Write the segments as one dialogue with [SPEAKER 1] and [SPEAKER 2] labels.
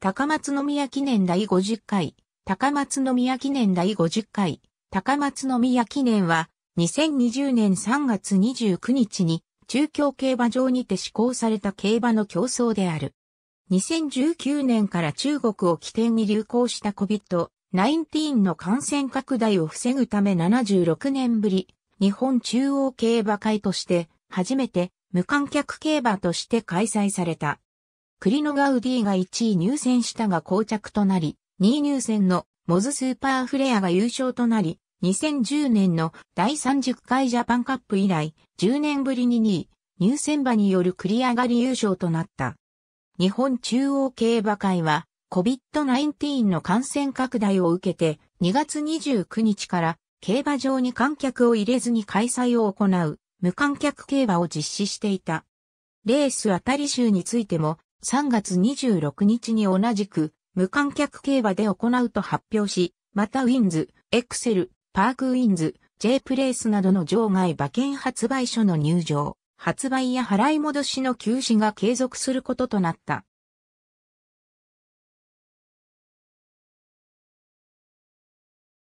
[SPEAKER 1] 高松宮記念第50回、高松宮記念第50回、高松宮記念は、2020年3月29日に、中京競馬場にて施行された競馬の競争である。2019年から中国を起点に流行した COVID-19 の感染拡大を防ぐため76年ぶり、日本中央競馬会として、初めて無観客競馬として開催された。クリノガウディが1位入選したが膠着となり、2位入選のモズスーパーフレアが優勝となり、2010年の第30回ジャパンカップ以来、10年ぶりに2位、入選馬による繰り上がり優勝となった。日本中央競馬会は、COVID-19 の感染拡大を受けて、2月29日から競馬場に観客を入れずに開催を行う無観客競馬を実施していた。レース当たり集についても3月26日に同じく無観客競馬で行うと発表し、またウィンズ、エクセル、パークウィンズ、J プレイスなどの場外馬券発売所の入場、発売や払い戻しの休止が継続することとなった。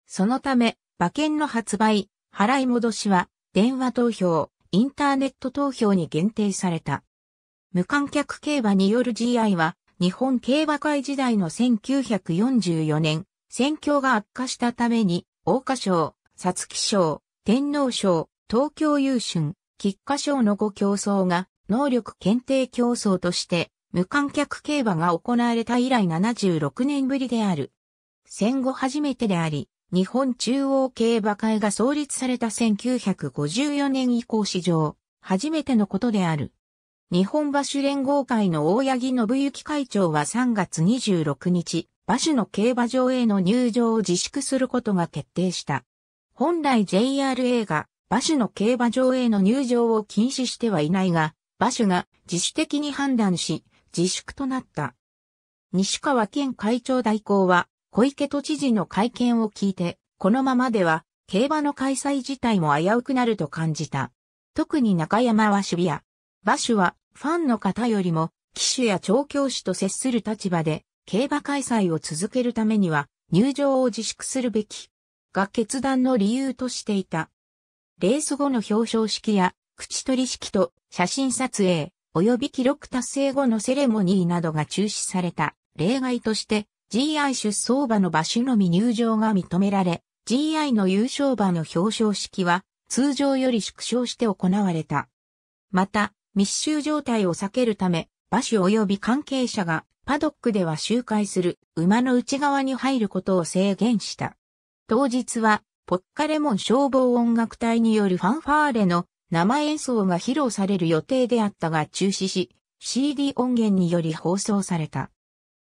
[SPEAKER 1] そのため、馬券の発売、払い戻しは、電話投票、インターネット投票に限定された。無観客競馬による GI は、日本競馬会時代の1944年、戦況が悪化したために、大花賞、皐月賞、天皇賞、東京優春、菊花賞の5競争が、能力検定競争として、無観客競馬が行われた以来76年ぶりである。戦後初めてであり、日本中央競馬会が創立された1954年以降史上、初めてのことである。日本馬主連合会の大八木信之会長は3月26日、馬主の競馬場への入場を自粛することが決定した。本来 JRA が馬主の競馬場への入場を禁止してはいないが、馬主が自主的に判断し、自粛となった。西川県会長代行は、小池都知事の会見を聞いて、このままでは、競馬の開催自体も危うくなると感じた。特に中山はシビア。馬主はファンの方よりも、騎手や調教師と接する立場で、競馬開催を続けるためには、入場を自粛するべき、が決断の理由としていた。レース後の表彰式や、口取り式と写真撮影、及び記録達成後のセレモニーなどが中止された例外として GI 出走馬の馬所のみ入場が認められ GI の優勝馬の表彰式は通常より縮小して行われた。また密集状態を避けるため、馬種及び関係者がパドックでは周回する馬の内側に入ることを制限した。当日は、ポッカレモン消防音楽隊によるファンファーレの生演奏が披露される予定であったが中止し、CD 音源により放送された。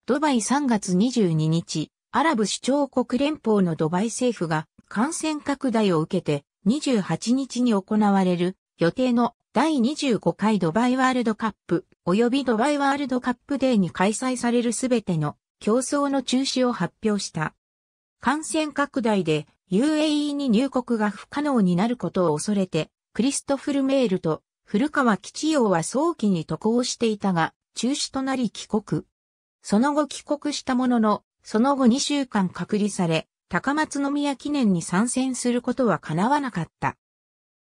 [SPEAKER 1] ドバイ3月22日、アラブ首長国連邦のドバイ政府が感染拡大を受けて28日に行われる予定の第25回ドバイワールドカップ及びドバイワールドカップデーに開催されるすべての競争の中止を発表した。感染拡大で UAE に入国が不可能になることを恐れて、クリストフル・メールと古川吉洋は早期に渡航していたが、中止となり帰国。その後帰国したものの、その後2週間隔離され、高松宮記念に参戦することは叶わなかった。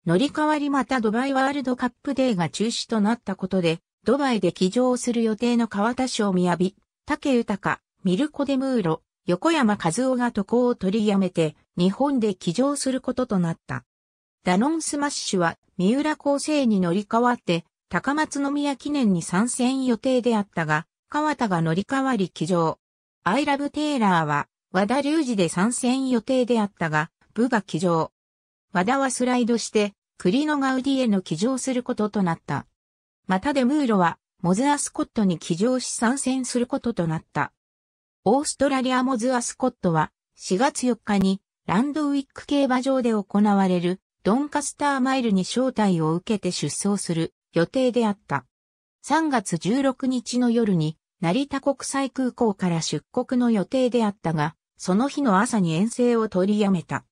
[SPEAKER 1] 乗り換わりまたドバイワールドカップデーが中止となったことで、ドバイで騎乗する予定の川田賞り、竹豊、ミルコ・デムーロ、横山和夫が渡航を取りやめて、日本で騎乗することとなった。ダノンスマッシュは、三浦構成に乗り換わって、高松宮記念に参戦予定であったが、川田が乗り換わり騎乗。アイラブ・テイラーは、和田隆二で参戦予定であったが、部が騎乗。和田はスライドして、栗ノガウディへの騎乗することとなった。またデムーロは、モズアスコットに騎乗し参戦することとなった。オーストラリアモズアスコットは、4月4日に、ランドウィック競馬場で行われる、ドンカスターマイルに招待を受けて出走する予定であった。3月16日の夜に、成田国際空港から出国の予定であったが、その日の朝に遠征を取りやめた。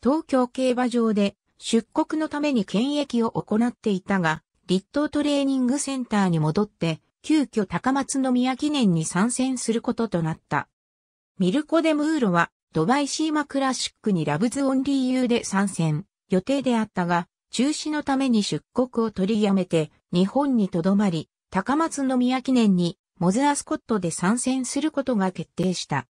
[SPEAKER 1] 東京競馬場で出国のために検疫を行っていたが、立東トレーニングセンターに戻って、急遽高松宮記念に参戦することとなった。ミルコ・デ・ムーロは、ドバイシーマクラシックにラブズオンリーユーで参戦、予定であったが、中止のために出国を取りやめて、日本に留まり、高松宮記念に、モズアスコットで参戦することが決定した。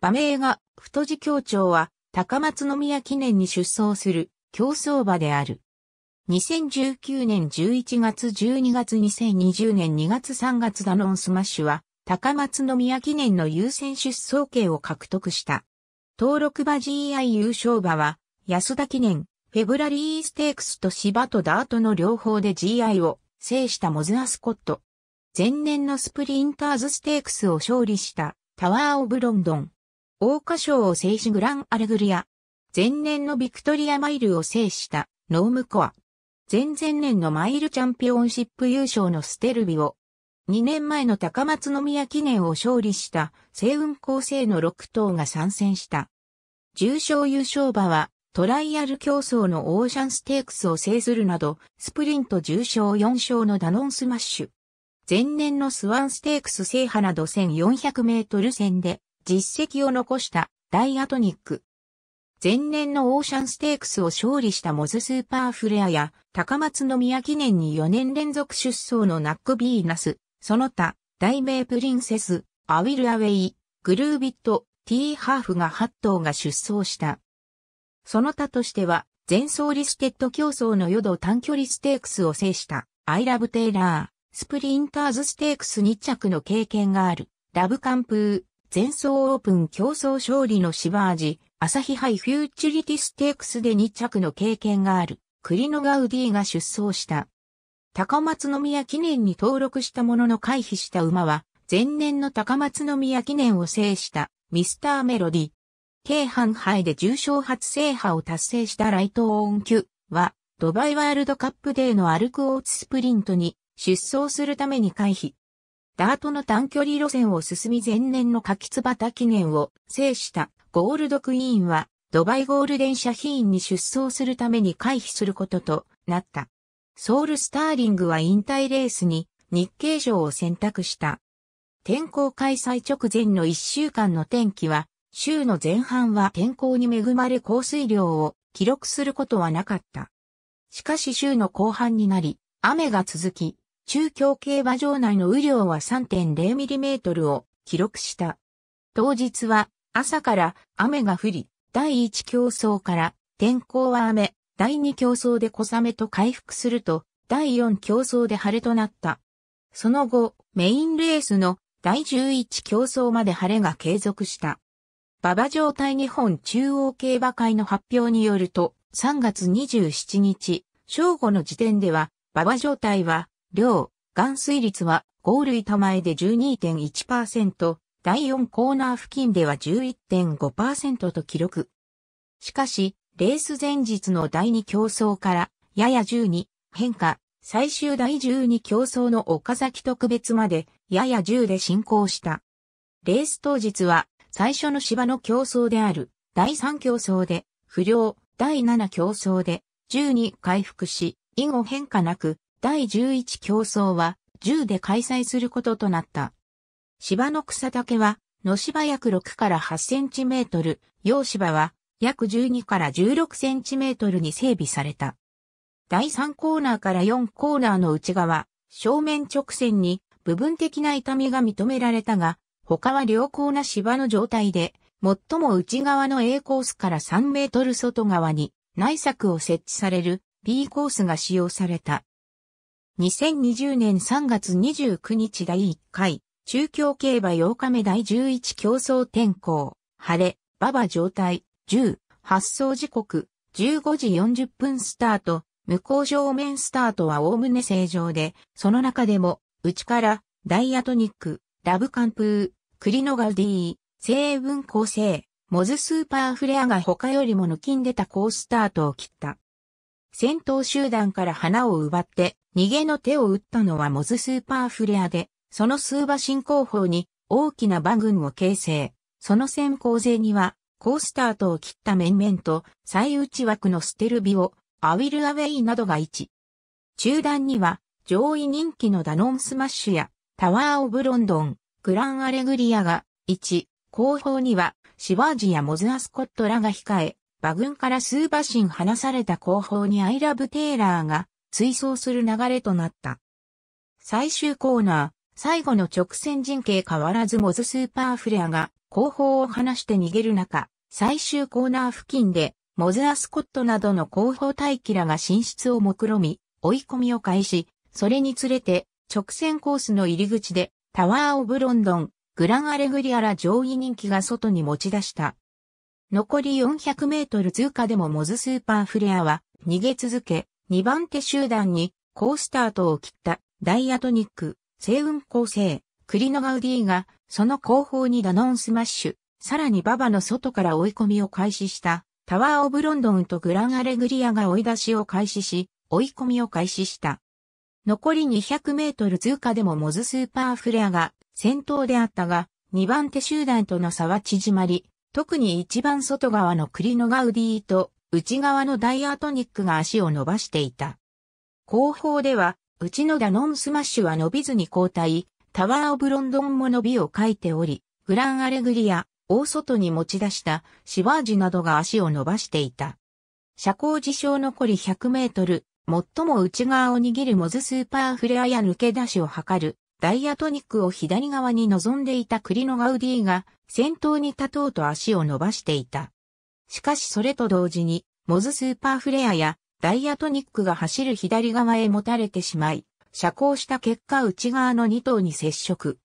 [SPEAKER 1] 馬名が、太字協調は、高松宮記念に出走する競走馬である。2019年11月12月2020年2月3月ダノンスマッシュは高松宮記念の優先出走権を獲得した。登録馬 GI 優勝馬は安田記念、フェブラリーステークスと芝とダートの両方で GI を制したモズアスコット。前年のスプリンターズステークスを勝利したタワーオブロンドン。大花賞を制しグランアレグリア。前年のビクトリアマイルを制したノームコア。前々年のマイルチャンピオンシップ優勝のステルビオ。2年前の高松宮記念を勝利した星雲構成の6頭が参戦した。重賞優勝馬はトライアル競争のオーシャンステークスを制するなど、スプリント重賞4勝のダノンスマッシュ。前年のスワンステークス制覇など1400メートル戦で実績を残したダイアトニック。前年のオーシャンステークスを勝利したモズスーパーフレアや高松宮記念に4年連続出走のナックビーナス、その他、大名プリンセス、アウィルアウェイ、グルービット、ティーハーフが8頭が出走した。その他としては、前走リステッド競争のヨド短距離ステークスを制した、アイラブテイラー、スプリンターズステークス2着の経験がある、ラブカンプー、全走オープン競争勝利の芝味、朝日杯フューチュリティステークスで2着の経験がある、クリノガウディが出走した。高松宮記念に登録したものの回避した馬は、前年の高松宮記念を制したミスターメロディ。京阪杯で重賞初制覇を達成したライトオーンーは、ドバイワールドカップデーのアルクオーツスプリントに出走するために回避。ダートの短距離路線を進み前年の柿翼記念を制したゴールドクイーンはドバイゴールデン社品に出走するために回避することとなった。ソウルスターリングは引退レースに日経賞を選択した。天候開催直前の1週間の天気は、週の前半は天候に恵まれ降水量を記録することはなかった。しかし週の後半になり、雨が続き、中京競馬場内の雨量は3 0トルを記録した。当日は朝から雨が降り、第1競争から天候は雨、第2競争で小雨と回復すると、第4競争で晴れとなった。その後、メインレースの第11競争まで晴れが継続した。馬場状態日本中央競馬会の発表によると、3月27日、正午の時点では、馬場状態は、量、含水率はゴール板前で12.1%、第4コーナー付近では11.5%と記録。しかし、レース前日の第2競争からやや12変化、最終第12競争の岡崎特別までやや10で進行した。レース当日は最初の芝の競争である第3競争で不良、第7競争で12回復し、以後変化なく第11競争は10で開催することとなった。芝の草丈は、野芝約6から8センチメートル、洋芝は約12から16センチメートルに整備された。第3コーナーから4コーナーの内側、正面直線に部分的な痛みが認められたが、他は良好な芝の状態で、最も内側の A コースから3メートル外側に内柵を設置される B コースが使用された。2020年3月29日第1回、中京競馬8日目第11競争天候、晴れ、馬場状態、10、発送時刻、15時40分スタート、向こう正面スタートはおおむね正常で、その中でも、内から、ダイアトニック、ラブカンプー、クリノガウディー、成分構成、モズスーパーフレアが他よりも抜きんでた高スタートを切った。戦闘集団から花を奪って逃げの手を打ったのはモズスーパーフレアで、その数馬進行法に大きな馬群を形成。その先行勢には、コースタートを切った面々と、最内枠のステルビオ、アウィルアウェイなどが1。中段には、上位人気のダノンスマッシュや、タワー・オブ・ロンドン、グラン・アレグリアが1。後方には、シバージやモズ・アスコットらが控え、馬群から数馬身離された後方にアイラブ・テイラーが追走する流れとなった。最終コーナー、最後の直線陣形変わらずモズスーパーフレアが後方を離して逃げる中、最終コーナー付近でモズアスコットなどの後方待機らが進出を目論み、追い込みを開始、それにつれて直線コースの入り口でタワー・オブ・ロンドン、グラン・アレグリアら上位人気が外に持ち出した。残り400メートル通過でもモズスーパーフレアは逃げ続け、2番手集団に高スタートを切ったダイアトニック、星雲構成、クリノガウディがその後方にダノンスマッシュ、さらにババの外から追い込みを開始したタワーオブロンドンとグランアレグリアが追い出しを開始し、追い込みを開始した。残り200メートル通過でもモズスーパーフレアが先頭であったが、2番手集団との差は縮まり、特に一番外側の栗のガウディと内側のダイアトニックが足を伸ばしていた。後方では、内のダノンスマッシュは伸びずに交代、タワーオブロンドンも伸びを書いており、グランアレグリア、大外に持ち出したシワージなどが足を伸ばしていた。社交事象残り100メートル、最も内側を握るモズスーパーフレアや抜け出しを図る、ダイアトニックを左側に望んでいたクリノガウディが先頭に立とうと足を伸ばしていた。しかしそれと同時に、モズスーパーフレアやダイアトニックが走る左側へ持たれてしまい、遮光した結果内側の2頭に接触。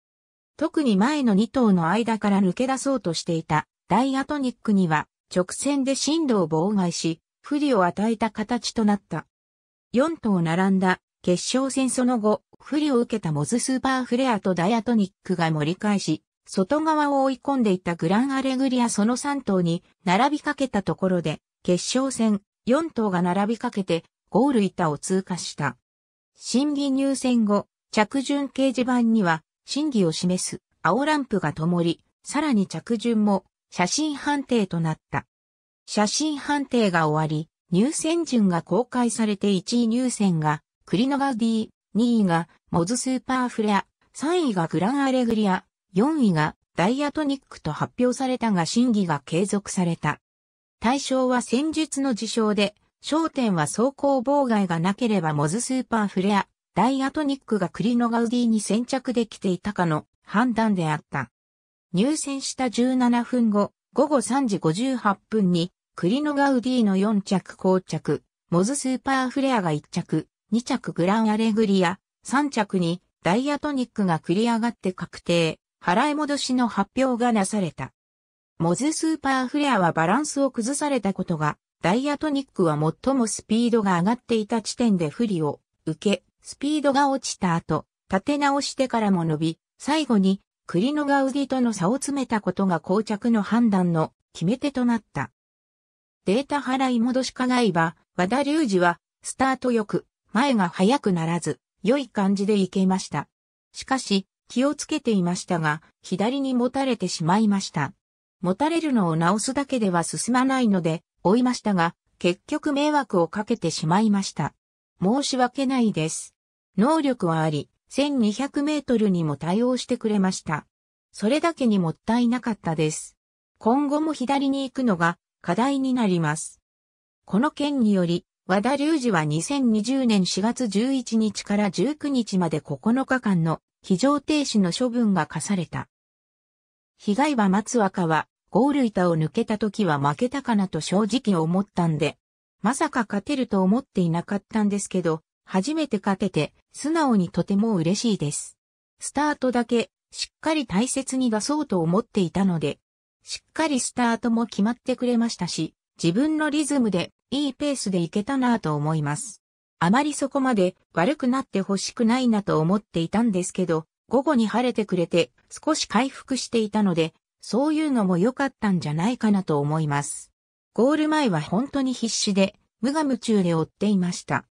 [SPEAKER 1] 特に前の2頭の間から抜け出そうとしていたダイアトニックには直線で進路を妨害し、不利を与えた形となった。4頭並んだ決勝戦その後、不利を受けたモズスーパーフレアとダイアトニックが盛り返し、外側を追い込んでいたグランアレグリアその3頭に並びかけたところで、決勝戦4頭が並びかけてゴール板を通過した。審議入選後、着順掲示板には審議を示す青ランプが灯り、さらに着順も写真判定となった。写真判定が終わり、入選順が公開されて1位入選が、クリノガディ、2位がモズスーパーフレア、3位がグランアレグリア、4位がダイアトニックと発表されたが審議が継続された。対象は戦術の事象で、焦点は走行妨害がなければモズスーパーフレア、ダイアトニックがクリノガウディに先着できていたかの判断であった。入選した17分後、午後3時58分に、クリノガウディの4着降着、モズスーパーフレアが1着、2着グランアレグリア、3着にダイアトニックが繰り上がって確定、払い戻しの発表がなされた。モズスーパーフレアはバランスを崩されたことが、ダイアトニックは最もスピードが上がっていた地点で不利を受け、スピードが落ちた後、立て直してからも伸び、最後にクリノガウディとの差を詰めたことが膠着の判断の決め手となった。データ払い戻し加害は、和田隆二は、スタートよく、前が速くならず、良い感じで行けました。しかし、気をつけていましたが、左に持たれてしまいました。持たれるのを直すだけでは進まないので、追いましたが、結局迷惑をかけてしまいました。申し訳ないです。能力はあり、1200メートルにも対応してくれました。それだけにもったいなかったです。今後も左に行くのが課題になります。この件により、和田隆二は2020年4月11日から19日まで9日間の非常停止の処分が課された。被害は松若は、ゴール板を抜けた時は負けたかなと正直思ったんで、まさか勝てると思っていなかったんですけど、初めて勝てて、素直にとても嬉しいです。スタートだけ、しっかり大切に出そうと思っていたので、しっかりスタートも決まってくれましたし、自分のリズムでいいペースでいけたなぁと思います。あまりそこまで悪くなってほしくないなと思っていたんですけど、午後に晴れてくれて少し回復していたので、そういうのも良かったんじゃないかなと思います。ゴール前は本当に必死で、無我夢中で追っていました。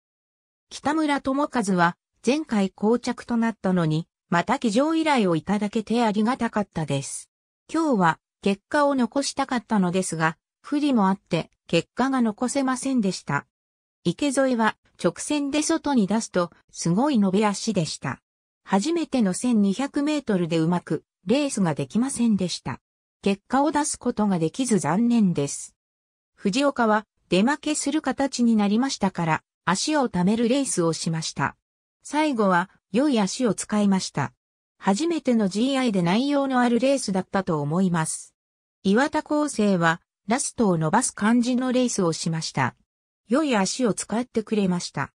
[SPEAKER 1] 北村智和は前回膠着となったのに、また騎乗依頼をいただけてありがたかったです。今日は結果を残したかったのですが、不利もあって、結果が残せませんでした。池添は直線で外に出すと、すごい伸び足でした。初めての1200メートルでうまく、レースができませんでした。結果を出すことができず残念です。藤岡は出負けする形になりましたから、足を貯めるレースをしました。最後は良い足を使いました。初めての GI で内容のあるレースだったと思います。岩田厚生はラストを伸ばす感じのレースをしました。良い足を使ってくれました。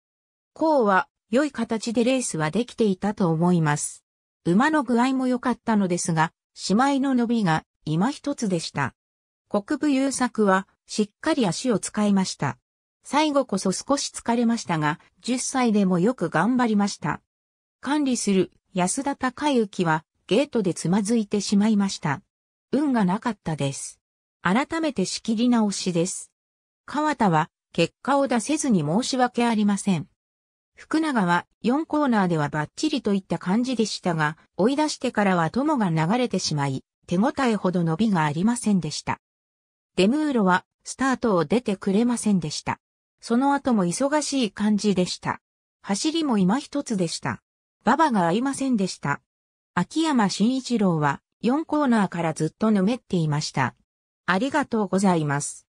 [SPEAKER 1] こうは良い形でレースはできていたと思います。馬の具合も良かったのですが、姉妹の伸びが今一つでした。国部優作はしっかり足を使いました。最後こそ少し疲れましたが、10歳でもよく頑張りました。管理する安田隆之はゲートでつまずいてしまいました。運がなかったです。改めて仕切り直しです。川田は結果を出せずに申し訳ありません。福永は4コーナーではバッチリといった感じでしたが、追い出してからは友が流れてしまい、手応えほど伸びがありませんでした。デムーロはスタートを出てくれませんでした。その後も忙しい感じでした。走りも今一つでした。馬場が合いませんでした。秋山慎一郎は4コーナーからずっとぬめっていました。ありがとうございます。